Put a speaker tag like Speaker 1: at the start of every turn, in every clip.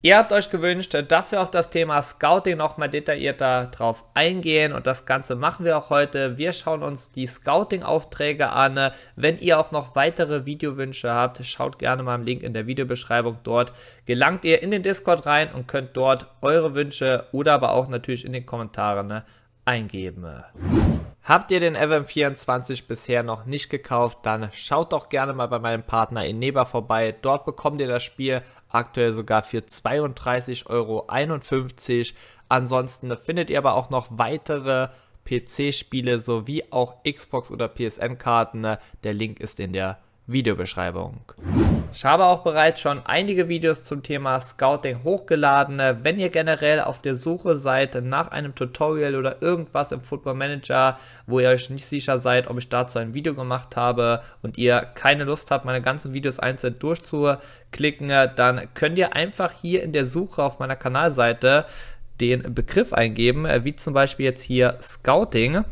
Speaker 1: Ihr habt euch gewünscht, dass wir auf das Thema Scouting nochmal detaillierter drauf eingehen und das Ganze machen wir auch heute. Wir schauen uns die Scouting-Aufträge an. Wenn ihr auch noch weitere Videowünsche habt, schaut gerne mal im Link in der Videobeschreibung dort. Gelangt ihr in den Discord rein und könnt dort eure Wünsche oder aber auch natürlich in den Kommentaren ne, eingeben. Habt ihr den FM24 bisher noch nicht gekauft, dann schaut doch gerne mal bei meinem Partner Eneba vorbei. Dort bekommt ihr das Spiel aktuell sogar für 32,51 Euro. Ansonsten findet ihr aber auch noch weitere PC-Spiele sowie auch Xbox- oder PSN-Karten. Der Link ist in der Videobeschreibung. Ich habe auch bereits schon einige Videos zum Thema Scouting hochgeladen. Wenn ihr generell auf der Suche seid nach einem Tutorial oder irgendwas im Football Manager, wo ihr euch nicht sicher seid, ob ich dazu ein Video gemacht habe und ihr keine Lust habt, meine ganzen Videos einzeln durchzuklicken, dann könnt ihr einfach hier in der Suche auf meiner Kanalseite den Begriff eingeben, wie zum Beispiel jetzt hier Scouting.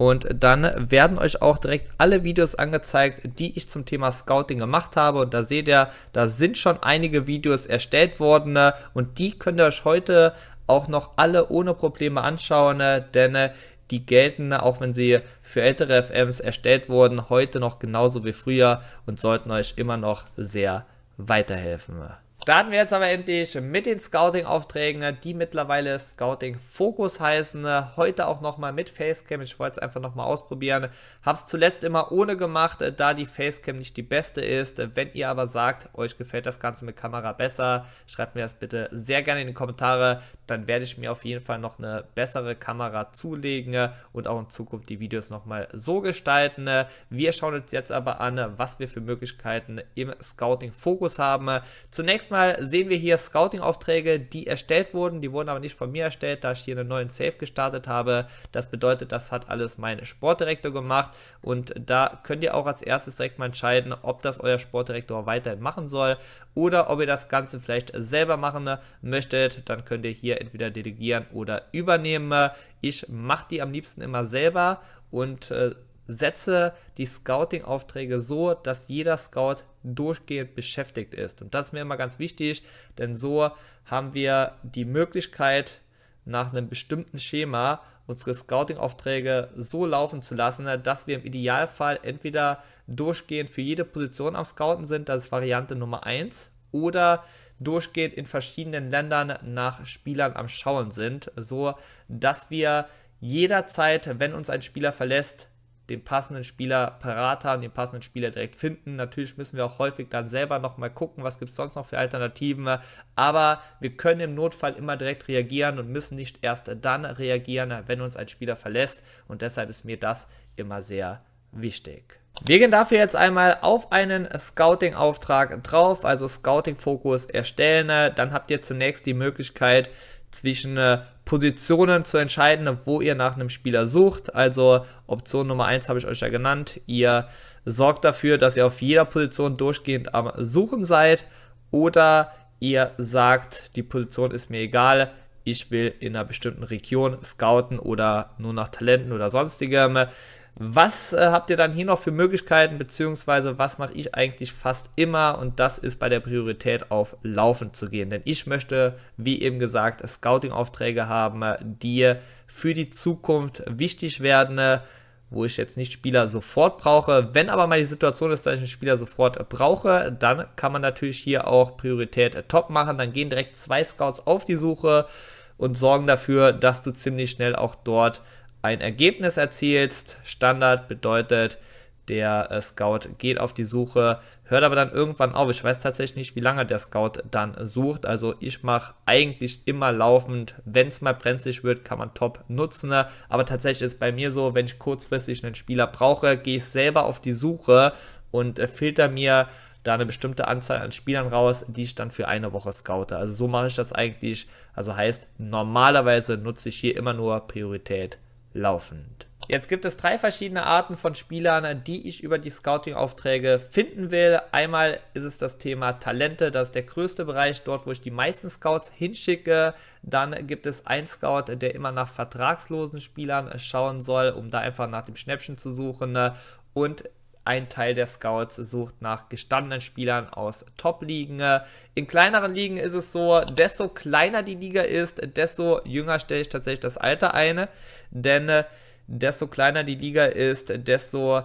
Speaker 1: Und dann werden euch auch direkt alle Videos angezeigt, die ich zum Thema Scouting gemacht habe. Und da seht ihr, da sind schon einige Videos erstellt worden. Und die könnt ihr euch heute auch noch alle ohne Probleme anschauen, äh, denn äh, die gelten, äh, auch wenn sie für ältere FMs erstellt wurden, heute noch genauso wie früher und sollten euch immer noch sehr weiterhelfen. Starten wir jetzt aber endlich mit den Scouting-Aufträgen, die mittlerweile Scouting Focus heißen. Heute auch nochmal mit Facecam. Ich wollte es einfach nochmal ausprobieren. Hab's zuletzt immer ohne gemacht, da die Facecam nicht die beste ist. Wenn ihr aber sagt, euch gefällt das Ganze mit Kamera besser, schreibt mir das bitte sehr gerne in die Kommentare. Dann werde ich mir auf jeden Fall noch eine bessere Kamera zulegen und auch in Zukunft die Videos nochmal so gestalten. Wir schauen uns jetzt aber an, was wir für Möglichkeiten im Scouting Focus haben. Zunächst Zunächst sehen wir hier Scouting-Aufträge, die erstellt wurden. Die wurden aber nicht von mir erstellt, da ich hier einen neuen Save gestartet habe. Das bedeutet, das hat alles mein Sportdirektor gemacht. Und da könnt ihr auch als erstes direkt mal entscheiden, ob das euer Sportdirektor weiterhin machen soll oder ob ihr das Ganze vielleicht selber machen möchtet. Dann könnt ihr hier entweder delegieren oder übernehmen. Ich mache die am liebsten immer selber und äh, setze die Scouting-Aufträge so, dass jeder Scout durchgehend beschäftigt ist. Und das ist mir immer ganz wichtig, denn so haben wir die Möglichkeit, nach einem bestimmten Schema unsere Scouting-Aufträge so laufen zu lassen, dass wir im Idealfall entweder durchgehend für jede Position am Scouten sind, das ist Variante Nummer 1, oder durchgehend in verschiedenen Ländern nach Spielern am Schauen sind, so dass wir jederzeit, wenn uns ein Spieler verlässt, den passenden Spieler parat haben, den passenden Spieler direkt finden. Natürlich müssen wir auch häufig dann selber nochmal gucken, was gibt es sonst noch für Alternativen. Aber wir können im Notfall immer direkt reagieren und müssen nicht erst dann reagieren, wenn uns ein Spieler verlässt. Und deshalb ist mir das immer sehr wichtig. Wir gehen dafür jetzt einmal auf einen Scouting-Auftrag drauf, also Scouting-Fokus erstellen. Dann habt ihr zunächst die Möglichkeit, zwischen äh, Positionen zu entscheiden, wo ihr nach einem Spieler sucht. Also Option Nummer 1 habe ich euch ja genannt. Ihr sorgt dafür, dass ihr auf jeder Position durchgehend am Suchen seid oder ihr sagt, die Position ist mir egal, ich will in einer bestimmten Region scouten oder nur nach Talenten oder sonstigem. Was äh, habt ihr dann hier noch für Möglichkeiten, beziehungsweise was mache ich eigentlich fast immer und das ist bei der Priorität auf Laufen zu gehen. Denn ich möchte, wie eben gesagt, Scouting-Aufträge haben, äh, die für die Zukunft wichtig werden, äh, wo ich jetzt nicht Spieler sofort brauche. Wenn aber mal die Situation ist, dass ich einen Spieler sofort brauche, dann kann man natürlich hier auch Priorität äh, top machen. Dann gehen direkt zwei Scouts auf die Suche und sorgen dafür, dass du ziemlich schnell auch dort ein Ergebnis erzielst. Standard bedeutet, der äh, Scout geht auf die Suche, hört aber dann irgendwann auf. Ich weiß tatsächlich nicht, wie lange der Scout dann sucht. Also ich mache eigentlich immer laufend. Wenn es mal brenzlig wird, kann man top nutzen. Aber tatsächlich ist bei mir so, wenn ich kurzfristig einen Spieler brauche, gehe ich selber auf die Suche und äh, filter mir da eine bestimmte Anzahl an Spielern raus, die ich dann für eine Woche scoute. Also so mache ich das eigentlich. Also heißt, normalerweise nutze ich hier immer nur Priorität laufend. Jetzt gibt es drei verschiedene Arten von Spielern, die ich über die Scouting-Aufträge finden will. Einmal ist es das Thema Talente, das ist der größte Bereich, dort wo ich die meisten Scouts hinschicke. Dann gibt es einen Scout, der immer nach vertragslosen Spielern schauen soll, um da einfach nach dem Schnäppchen zu suchen. Und ein Teil der Scouts sucht nach gestandenen Spielern aus Top-Ligen. In kleineren Ligen ist es so, desto kleiner die Liga ist, desto jünger stelle ich tatsächlich das Alter ein. Denn äh, desto kleiner die Liga ist, desto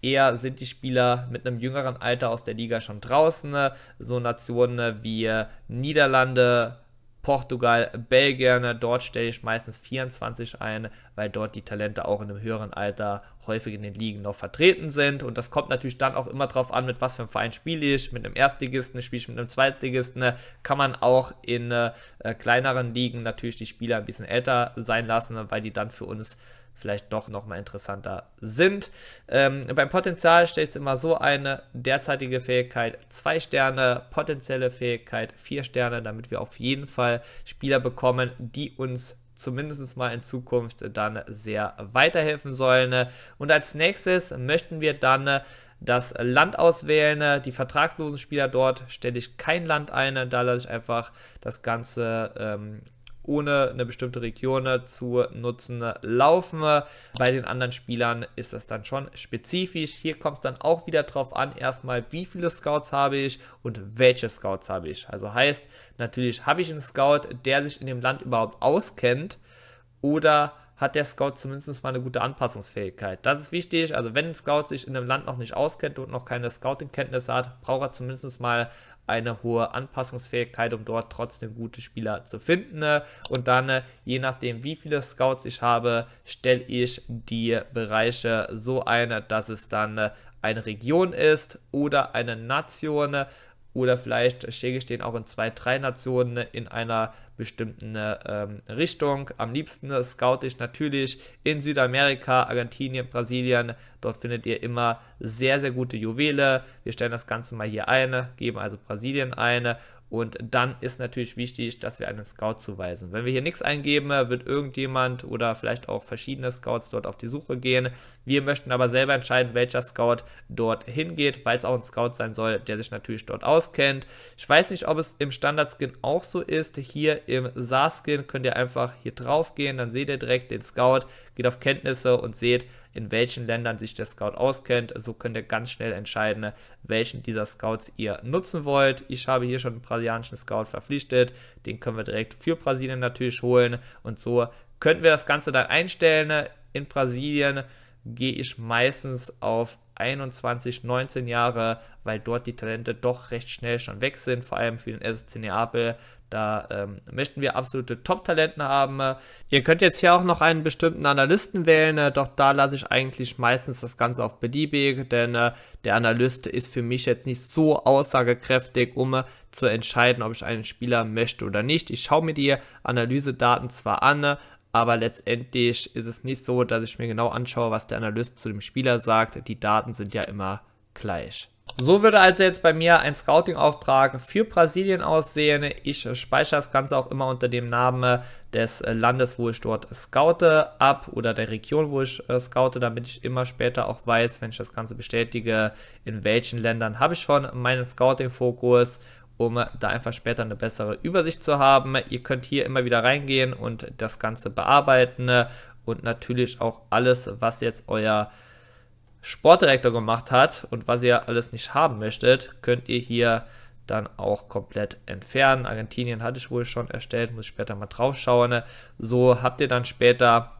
Speaker 1: eher sind die Spieler mit einem jüngeren Alter aus der Liga schon draußen. So Nationen wie äh, Niederlande, Portugal, Belgien, ne, Dort stelle ich meistens 24 ein, weil dort die Talente auch in einem höheren Alter häufig in den Ligen noch vertreten sind. Und das kommt natürlich dann auch immer darauf an, mit was für einem Verein spiele ich. Mit einem Erstligisten spiele ich mit einem Zweitligisten. Ne. Kann man auch in äh, kleineren Ligen natürlich die Spieler ein bisschen älter sein lassen, ne, weil die dann für uns vielleicht doch nochmal interessanter sind. Ähm, beim Potenzial stellt es immer so eine derzeitige Fähigkeit 2 Sterne, potenzielle Fähigkeit 4 Sterne, damit wir auf jeden Fall Spieler bekommen, die uns zumindest mal in Zukunft dann sehr weiterhelfen sollen. Und als nächstes möchten wir dann das Land auswählen. Die vertragslosen Spieler dort stelle ich kein Land ein, da lasse ich einfach das Ganze ähm, ohne eine bestimmte Region zu nutzen laufen. Bei den anderen Spielern ist das dann schon spezifisch. Hier kommt es dann auch wieder drauf an, erstmal wie viele Scouts habe ich und welche Scouts habe ich. Also heißt, natürlich habe ich einen Scout, der sich in dem Land überhaupt auskennt oder hat der Scout zumindest mal eine gute Anpassungsfähigkeit. Das ist wichtig. Also wenn ein Scout sich in einem Land noch nicht auskennt und noch keine Scouting-Kenntnisse hat, braucht er zumindest mal eine hohe Anpassungsfähigkeit, um dort trotzdem gute Spieler zu finden. Ne? Und dann, äh, je nachdem, wie viele Scouts ich habe, stelle ich die Bereiche so ein, dass es dann äh, eine Region ist oder eine Nation. Äh, oder vielleicht schicke ich den auch in zwei, drei Nationen in einer bestimmten äh, ähm, Richtung. Am liebsten äh, scout ich natürlich in Südamerika, Argentinien, Brasilien. Dort findet ihr immer sehr, sehr gute Juwele. Wir stellen das Ganze mal hier ein, geben also Brasilien eine und dann ist natürlich wichtig, dass wir einen Scout zuweisen. Wenn wir hier nichts eingeben, wird irgendjemand oder vielleicht auch verschiedene Scouts dort auf die Suche gehen. Wir möchten aber selber entscheiden, welcher Scout dort hingeht, weil es auch ein Scout sein soll, der sich natürlich dort auskennt. Ich weiß nicht, ob es im Standard-Skin auch so ist. Hier im SAR-Skin könnt ihr einfach hier drauf gehen, dann seht ihr direkt den Scout, geht auf Kenntnisse und seht, in welchen Ländern sich der Scout auskennt. So könnt ihr ganz schnell entscheiden, welchen dieser Scouts ihr nutzen wollt. Ich habe hier schon einen brasilianischen Scout verpflichtet. Den können wir direkt für Brasilien natürlich holen. Und so könnten wir das Ganze dann einstellen in Brasilien gehe ich meistens auf 21, 19 Jahre, weil dort die Talente doch recht schnell schon weg sind, vor allem für den SC Neapel. Da ähm, möchten wir absolute Top-Talenten haben. Ihr könnt jetzt hier auch noch einen bestimmten Analysten wählen, äh, doch da lasse ich eigentlich meistens das Ganze auf beliebig, denn äh, der Analyst ist für mich jetzt nicht so aussagekräftig, um äh, zu entscheiden, ob ich einen Spieler möchte oder nicht. Ich schaue mir die Analysedaten zwar an, äh, aber letztendlich ist es nicht so, dass ich mir genau anschaue, was der Analyst zu dem Spieler sagt. Die Daten sind ja immer gleich. So würde also jetzt bei mir ein Scouting-Auftrag für Brasilien aussehen. Ich speichere das Ganze auch immer unter dem Namen des Landes, wo ich dort scoute, ab oder der Region, wo ich äh, scoute, damit ich immer später auch weiß, wenn ich das Ganze bestätige, in welchen Ländern habe ich schon meinen Scouting-Fokus um da einfach später eine bessere Übersicht zu haben. Ihr könnt hier immer wieder reingehen und das Ganze bearbeiten und natürlich auch alles, was jetzt euer Sportdirektor gemacht hat und was ihr alles nicht haben möchtet, könnt ihr hier dann auch komplett entfernen. Argentinien hatte ich wohl schon erstellt, muss ich später mal drauf schauen. So habt ihr dann später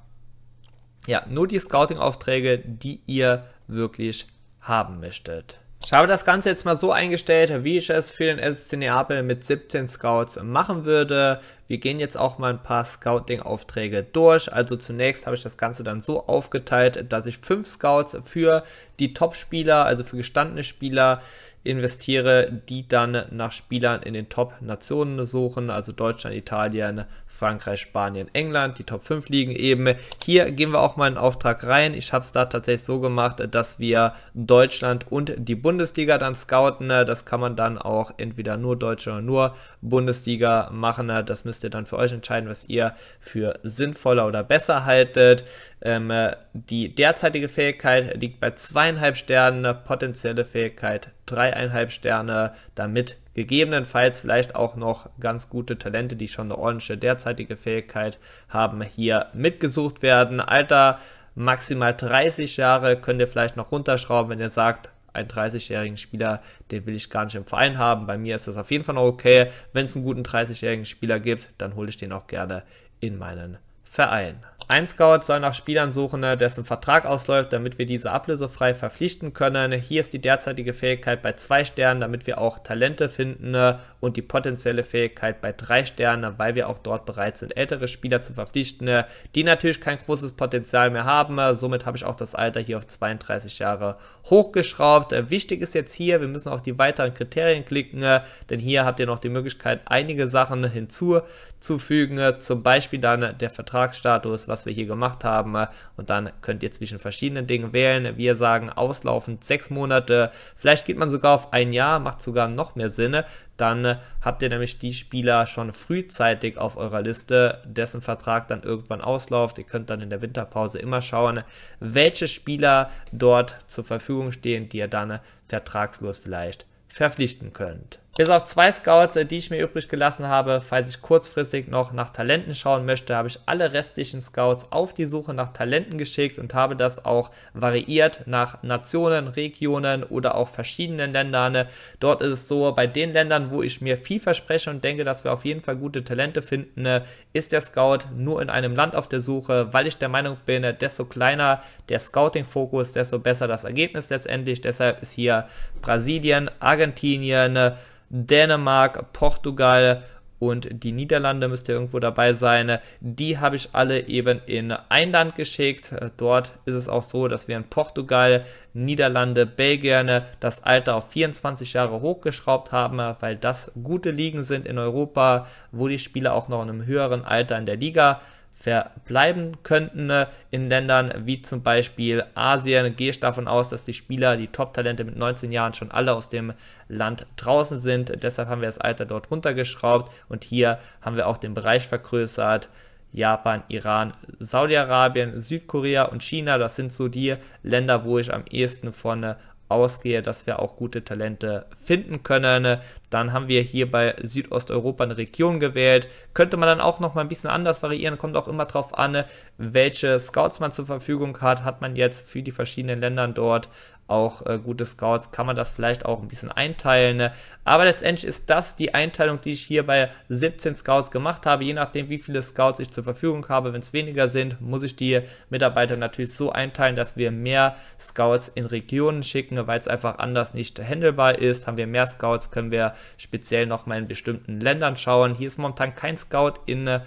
Speaker 1: ja, nur die Scouting-Aufträge, die ihr wirklich haben möchtet. Ich habe das Ganze jetzt mal so eingestellt, wie ich es für den SSC Neapel mit 17 Scouts machen würde. Wir gehen jetzt auch mal ein paar Scouting-Aufträge durch. Also zunächst habe ich das Ganze dann so aufgeteilt, dass ich fünf Scouts für die Top-Spieler, also für gestandene Spieler, investiere, die dann nach Spielern in den Top-Nationen suchen, also Deutschland, Italien, Frankreich, Spanien, England, die Top 5 liegen eben. Hier gehen wir auch mal in Auftrag rein. Ich habe es da tatsächlich so gemacht, dass wir Deutschland und die Bundesliga dann scouten. Das kann man dann auch entweder nur Deutschland oder nur Bundesliga machen. Das müsst müsst ihr dann für euch entscheiden, was ihr für sinnvoller oder besser haltet. Ähm, äh, die derzeitige Fähigkeit liegt bei zweieinhalb Sternen, potenzielle Fähigkeit dreieinhalb Sterne, damit gegebenenfalls vielleicht auch noch ganz gute Talente, die schon eine ordentliche derzeitige Fähigkeit haben, hier mitgesucht werden. Alter, maximal 30 Jahre könnt ihr vielleicht noch runterschrauben, wenn ihr sagt, einen 30-jährigen Spieler, den will ich gar nicht im Verein haben. Bei mir ist das auf jeden Fall noch okay. Wenn es einen guten 30-jährigen Spieler gibt, dann hole ich den auch gerne in meinen Verein. Ein Scout soll nach Spielern suchen, ne, dessen Vertrag ausläuft, damit wir diese ablösefrei verpflichten können. Hier ist die derzeitige Fähigkeit bei 2 Sternen, damit wir auch Talente finden ne, und die potenzielle Fähigkeit bei 3 Sternen, weil wir auch dort bereit sind, ältere Spieler zu verpflichten, ne, die natürlich kein großes Potenzial mehr haben. Somit habe ich auch das Alter hier auf 32 Jahre hochgeschraubt. Wichtig ist jetzt hier, wir müssen auf die weiteren Kriterien klicken, denn hier habt ihr noch die Möglichkeit, einige Sachen hinzuzufügen, zum Beispiel dann der Vertragsstatus, was wir hier gemacht haben. Und dann könnt ihr zwischen verschiedenen Dingen wählen. Wir sagen auslaufend sechs Monate. Vielleicht geht man sogar auf ein Jahr, macht sogar noch mehr Sinn. Dann habt ihr nämlich die Spieler schon frühzeitig auf eurer Liste, dessen Vertrag dann irgendwann ausläuft. Ihr könnt dann in der Winterpause immer schauen, welche Spieler dort zur Verfügung stehen, die ihr dann vertragslos vielleicht verpflichten könnt. Bis auf zwei Scouts, äh, die ich mir übrig gelassen habe, falls ich kurzfristig noch nach Talenten schauen möchte, habe ich alle restlichen Scouts auf die Suche nach Talenten geschickt und habe das auch variiert nach Nationen, Regionen oder auch verschiedenen Ländern. Ne? Dort ist es so, bei den Ländern, wo ich mir viel verspreche und denke, dass wir auf jeden Fall gute Talente finden, ne, ist der Scout nur in einem Land auf der Suche, weil ich der Meinung bin, ne, desto kleiner der Scouting-Fokus, desto besser das Ergebnis letztendlich. Deshalb ist hier Brasilien, Argentinien, Dänemark, Portugal und die Niederlande müsste irgendwo dabei sein. Die habe ich alle eben in ein Land geschickt. Dort ist es auch so, dass wir in Portugal, Niederlande, Belgien das Alter auf 24 Jahre hochgeschraubt haben, weil das gute Ligen sind in Europa, wo die Spieler auch noch in einem höheren Alter in der Liga äh, verbleiben könnten ne, in Ländern wie zum Beispiel Asien. Gehe ich davon aus, dass die Spieler, die Top-Talente mit 19 Jahren schon alle aus dem Land draußen sind. Deshalb haben wir das Alter dort runtergeschraubt und hier haben wir auch den Bereich vergrößert. Japan, Iran, Saudi-Arabien, Südkorea und China, das sind so die Länder, wo ich am ehesten von äh, ausgehe, dass wir auch gute Talente finden können. Dann haben wir hier bei Südosteuropa eine Region gewählt. Könnte man dann auch noch mal ein bisschen anders variieren. Kommt auch immer darauf an, welche Scouts man zur Verfügung hat. Hat man jetzt für die verschiedenen Länder dort auch äh, gute Scouts, kann man das vielleicht auch ein bisschen einteilen. Ne? Aber letztendlich ist das die Einteilung, die ich hier bei 17 Scouts gemacht habe. Je nachdem, wie viele Scouts ich zur Verfügung habe, wenn es weniger sind, muss ich die Mitarbeiter natürlich so einteilen, dass wir mehr Scouts in Regionen schicken, weil es einfach anders nicht handelbar ist. Haben wir mehr Scouts, können wir speziell nochmal in bestimmten Ländern schauen. Hier ist momentan kein Scout in äh,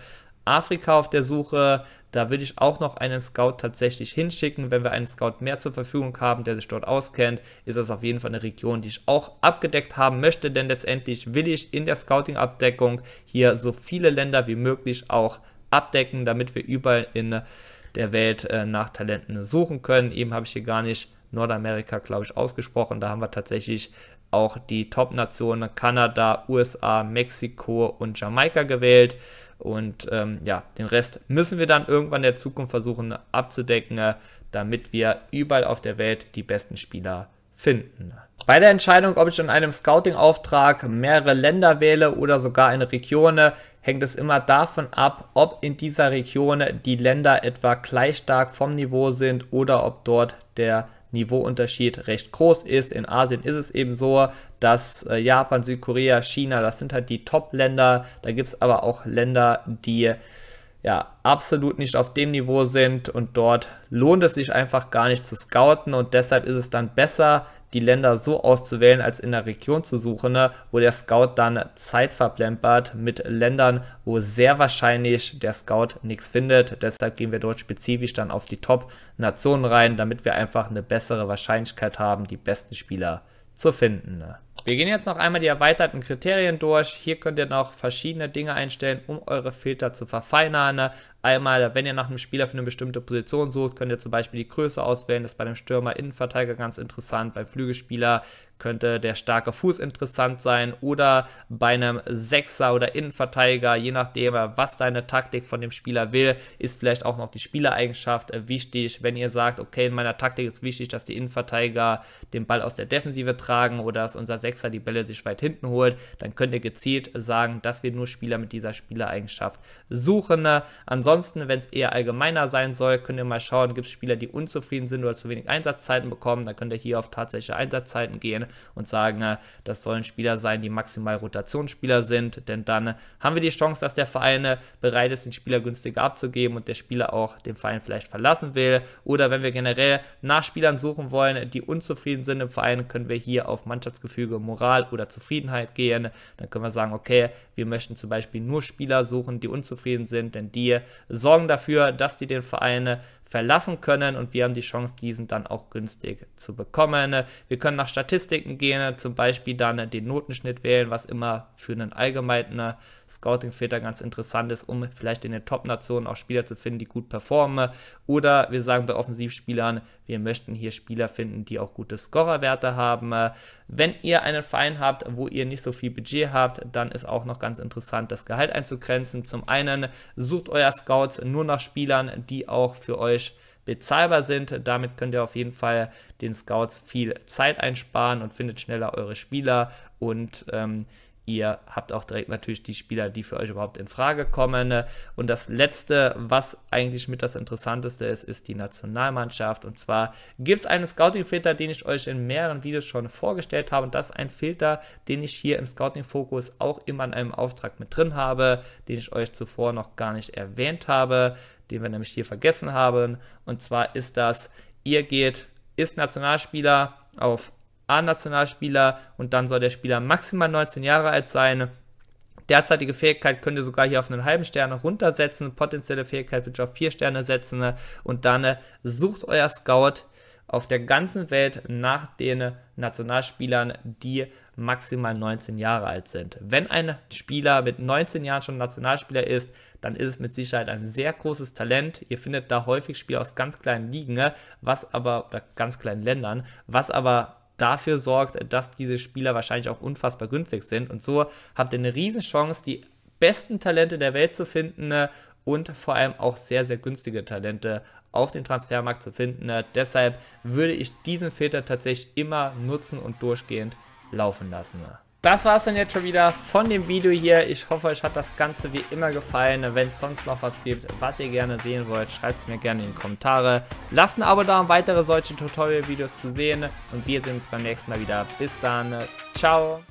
Speaker 1: Afrika auf der Suche. Da würde ich auch noch einen Scout tatsächlich hinschicken. Wenn wir einen Scout mehr zur Verfügung haben, der sich dort auskennt, ist das auf jeden Fall eine Region, die ich auch abgedeckt haben möchte. Denn letztendlich will ich in der Scouting-Abdeckung hier so viele Länder wie möglich auch abdecken, damit wir überall in der Welt äh, nach Talenten suchen können. Eben habe ich hier gar nicht Nordamerika, glaube ich, ausgesprochen. Da haben wir tatsächlich auch die Top-Nationen Kanada, USA, Mexiko und Jamaika gewählt. Und ähm, ja, den Rest müssen wir dann irgendwann in der Zukunft versuchen abzudecken, äh, damit wir überall auf der Welt die besten Spieler finden. Bei der Entscheidung, ob ich in einem Scouting-Auftrag mehrere Länder wähle oder sogar eine Region, äh, hängt es immer davon ab, ob in dieser Region die Länder etwa gleich stark vom Niveau sind oder ob dort der Niveauunterschied recht groß ist. In Asien ist es eben so, dass äh, Japan, Südkorea, China, das sind halt die Top-Länder. Da gibt es aber auch Länder, die ja, absolut nicht auf dem Niveau sind und dort lohnt es sich einfach gar nicht zu scouten und deshalb ist es dann besser, die Länder so auszuwählen, als in der Region zu suchen, ne, wo der Scout dann Zeit verplempert mit Ländern, wo sehr wahrscheinlich der Scout nichts findet. Deshalb gehen wir dort spezifisch dann auf die Top-Nationen rein, damit wir einfach eine bessere Wahrscheinlichkeit haben, die besten Spieler zu finden. Ne. Wir gehen jetzt noch einmal die erweiterten Kriterien durch. Hier könnt ihr noch verschiedene Dinge einstellen, um eure Filter zu verfeinern. Ne. Einmal, wenn ihr nach einem Spieler für eine bestimmte Position sucht, könnt ihr zum Beispiel die Größe auswählen. Das ist bei einem Stürmer, Innenverteidiger ganz interessant. Beim Flügelspieler könnte der starke Fuß interessant sein. Oder bei einem Sechser oder Innenverteidiger, je nachdem, was deine Taktik von dem Spieler will, ist vielleicht auch noch die Spielereigenschaft äh, wichtig. Wenn ihr sagt, okay, in meiner Taktik ist wichtig, dass die Innenverteidiger den Ball aus der Defensive tragen oder dass unser Sechser die Bälle sich weit hinten holt, dann könnt ihr gezielt sagen, dass wir nur Spieler mit dieser Spielereigenschaft suchen. Äh, ansonsten Ansonsten, wenn es eher allgemeiner sein soll, könnt ihr mal schauen, gibt es Spieler, die unzufrieden sind oder zu wenig Einsatzzeiten bekommen. Dann könnt ihr hier auf tatsächliche Einsatzzeiten gehen und sagen, äh, das sollen Spieler sein, die maximal Rotationsspieler sind. Denn dann haben wir die Chance, dass der Verein äh, bereit ist, den Spieler günstiger abzugeben und der Spieler auch den Verein vielleicht verlassen will. Oder wenn wir generell nach Spielern suchen wollen, die unzufrieden sind im Verein, können wir hier auf Mannschaftsgefüge, Moral oder Zufriedenheit gehen. Dann können wir sagen, okay, wir möchten zum Beispiel nur Spieler suchen, die unzufrieden sind, denn die sorgen dafür, dass die den Verein verlassen können und wir haben die Chance, diesen dann auch günstig zu bekommen. Wir können nach Statistiken gehen, zum Beispiel dann den Notenschnitt wählen, was immer für einen allgemeinen Scouting-Filter ganz interessant ist, um vielleicht in den Top-Nationen auch Spieler zu finden, die gut performen. Oder wir sagen bei Offensivspielern, wir möchten hier Spieler finden, die auch gute Scorerwerte haben. Wenn ihr einen Verein habt, wo ihr nicht so viel Budget habt, dann ist auch noch ganz interessant, das Gehalt einzugrenzen. Zum einen sucht euer Scouts nur nach Spielern, die auch für euch bezahlbar sind. Damit könnt ihr auf jeden Fall den Scouts viel Zeit einsparen und findet schneller eure Spieler und ähm, Ihr habt auch direkt natürlich die Spieler, die für euch überhaupt in Frage kommen. Ne? Und das Letzte, was eigentlich mit das Interessanteste ist, ist die Nationalmannschaft. Und zwar gibt es einen Scouting-Filter, den ich euch in mehreren Videos schon vorgestellt habe. Und das ist ein Filter, den ich hier im Scouting-Fokus auch immer in einem Auftrag mit drin habe, den ich euch zuvor noch gar nicht erwähnt habe, den wir nämlich hier vergessen haben. Und zwar ist das, ihr geht, ist Nationalspieler auf A-Nationalspieler und dann soll der Spieler maximal 19 Jahre alt sein. Derzeitige Fähigkeit könnt ihr sogar hier auf einen halben Stern runtersetzen. Potenzielle Fähigkeit wird ihr auf vier Sterne setzen. Und dann äh, sucht euer Scout auf der ganzen Welt nach den Nationalspielern, die maximal 19 Jahre alt sind. Wenn ein Spieler mit 19 Jahren schon Nationalspieler ist, dann ist es mit Sicherheit ein sehr großes Talent. Ihr findet da häufig Spieler aus ganz kleinen Ligen, äh, was aber, oder ganz kleinen Ländern, was aber dafür sorgt, dass diese Spieler wahrscheinlich auch unfassbar günstig sind. Und so habt ihr eine Riesenchance, die besten Talente der Welt zu finden äh, und vor allem auch sehr, sehr günstige Talente auf dem Transfermarkt zu finden. Äh, deshalb würde ich diesen Filter tatsächlich immer nutzen und durchgehend laufen lassen. Das war es dann jetzt schon wieder von dem Video hier. Ich hoffe, euch hat das Ganze wie immer gefallen. Wenn es sonst noch was gibt, was ihr gerne sehen wollt, schreibt es mir gerne in die Kommentare. Lasst ein Abo da, um weitere solche Tutorial-Videos zu sehen. Und wir sehen uns beim nächsten Mal wieder. Bis dann. Ciao.